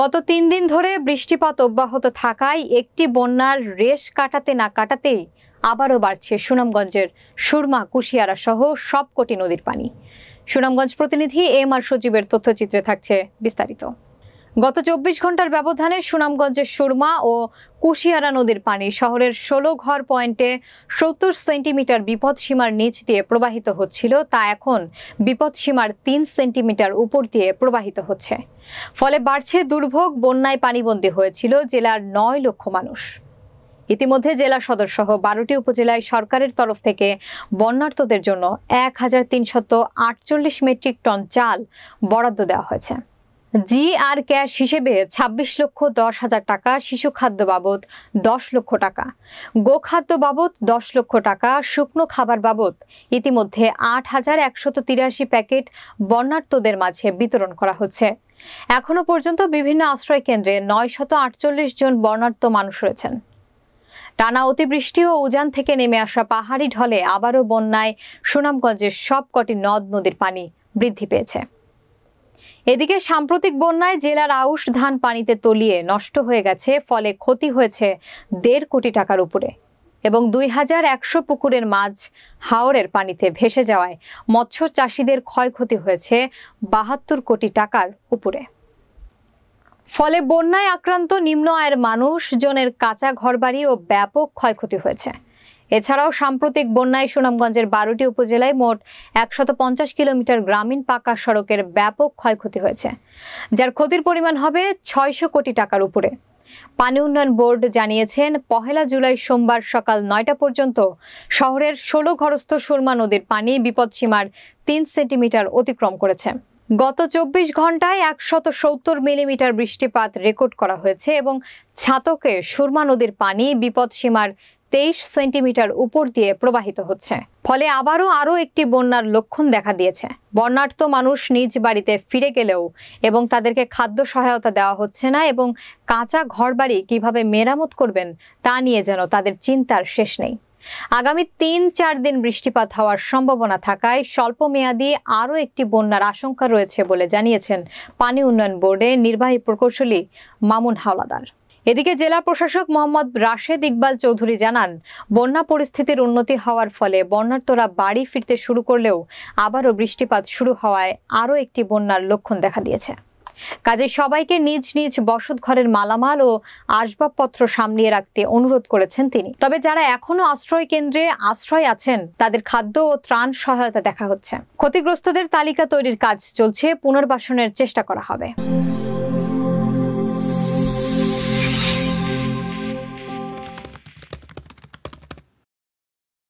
গত তিন দিন ধরে বৃষ্টিপাত অব্যাহত থাকায় একটি বন্যার রেশ কাটাতে না কাটাতেই আবারও বাড়ছে সুনামগঞ্জের সুরমা কুশিয়ারা সহ সবকটি নদীর পানি সুনামগঞ্জ প্রতিনিধি এম আর সচিবের তথ্যচিত্রে থাকছে বিস্তারিত গত চব্বিশ ঘন্টার ব্যবধানে সুনামগঞ্জের সুরমা ও কুশিয়ারা নদীর পানি শহরের ষোলো ঘর পয়েন্টে সত্তর সেন্টিমিটার বিপদসীমার নিচ দিয়ে প্রবাহিত হচ্ছিল তা এখন বিপদসীমার তিন সেন্টিমিটার উপর দিয়ে প্রবাহিত হচ্ছে ফলে বাড়ছে দুর্ভোগ বন্যায় পানিবন্দী হয়েছিল জেলার নয় লক্ষ মানুষ ইতিমধ্যে জেলা সদর সহ বারোটি উপজেলায় সরকারের তরফ থেকে বন্যার্থদের জন্য এক হাজার তিনশত আটচল্লিশ মেট্রিক টন চাল বরাদ্দ দেওয়া হয়েছে জি আর ক্যাশ হিসেবে ২৬ লক্ষ দশ হাজার টাকা শিশু খাদ্য বাবদ দশ লক্ষ টাকা গোখাদ্য বাবদ দশ লক্ষ টাকা শুকনো খাবার বাবদ ইতিমধ্যে আট হাজার একশত তিরাশি প্যাকেট বন্যার্তদের মাঝে বিতরণ করা হচ্ছে এখনো পর্যন্ত বিভিন্ন আশ্রয় কেন্দ্রে নয় শত আটচল্লিশ জন বর্ণার্থ মানুষ রয়েছেন টানা অতিবৃষ্টি ও উজান থেকে নেমে আসা পাহাড়ি ঢলে আবারও বন্যায় সুনামগঞ্জের সবকটি নদ নদীর পানি বৃদ্ধি পেয়েছে এদিকে সাম্প্রতিক বন্যায় জেলার আউশ ধান পানিতে তলিয়ে নষ্ট হয়ে গেছে ফলে ক্ষতি হয়েছে দেড় কোটি টাকার উপরে এবং দুই হাজার একশো পুকুরের মাছ হাওরের পানিতে ভেসে যাওয়ায় মৎস্য চাষিদের ক্ষয়ক্ষতি হয়েছে বাহাত্তর কোটি টাকার উপরে ফলে বন্যায় আক্রান্ত নিম্ন আয়ের মানুষজনের কাঁচা ঘরবাড়ি ও ব্যাপক ক্ষয়ক্ষতি হয়েছে এছাড়াও সাম্প্রতিক বন্যায় সুনামগঞ্জের বারোটি উপজেলায় মোট একশত কিলোমিটার গ্রামীণ পাকা সড়কের ব্যাপক ক্ষয়ক্ষতি হয়েছে যার ক্ষতির পরিমাণ হবে ছয়শো কোটি টাকার উপরে পানি উন্নয়ন বোর্ড জানিয়েছেন পহেলা জুলাই সোমবার সকাল নয়টা পর্যন্ত শহরের ষোলো ঘরস্থ সুরমা নদীর পানি বিপদসীমার তিন সেন্টিমিটার অতিক্রম করেছে গত চব্বিশ ঘন্টায় একশত সত্তর মিলিমিটার বৃষ্টিপাত রেকর্ড করা হয়েছে এবং ছাতকে সুরমা নদীর পানি বিপদসীমার তেইশ সেন্টিমিটার উপর দিয়ে প্রবাহিত হচ্ছে ফলে আবারও আরও একটি বন্যার লক্ষণ দেখা দিয়েছে বন্যার্ত মানুষ নিজ বাড়িতে ফিরে গেলেও এবং তাদেরকে খাদ্য সহায়তা দেওয়া হচ্ছে না এবং কাঁচা ঘরবাড়ি কিভাবে মেরামত করবেন তা নিয়ে যেন তাদের চিন্তার শেষ নেই আগামী তিন চার দিন বৃষ্টিপাত হওয়ার সম্ভাবনা থাকায় স্বল্প মেয়াদী আরও একটি বন্যার আশঙ্কা রয়েছে বলে জানিয়েছেন পানি উন্নয়ন বোর্ডে নির্বাহী প্রকৌশলী মামুন হাওলাদার এদিকে জেলা প্রশাসক মোহাম্মদ রাশেদ ইকবাল চৌধুরী জানান বন্যা পরিস্থিতির উন্নতি হওয়ার ফলে বন্যার্তরা বাড়ি ফিরতে শুরু করলেও আবারও বৃষ্টিপাত শুরু হওয়ায় আরও একটি বন্যার লক্ষণ দেখা দিয়েছে কাজে সবাইকে নিজ নিজ বসত ঘরের মালামাল ও আসবাবপত্র সামলিয়ে রাখতে অনুরোধ করেছেন তিনি তবে যারা এখনো আশ্রয় কেন্দ্রে আশ্রয় আছেন তাদের খাদ্য ও ত্রাণ সহায়তা দেখা হচ্ছে ক্ষতিগ্রস্তদের তালিকা তৈরির কাজ চলছে পুনর্বাসনের চেষ্টা করা হবে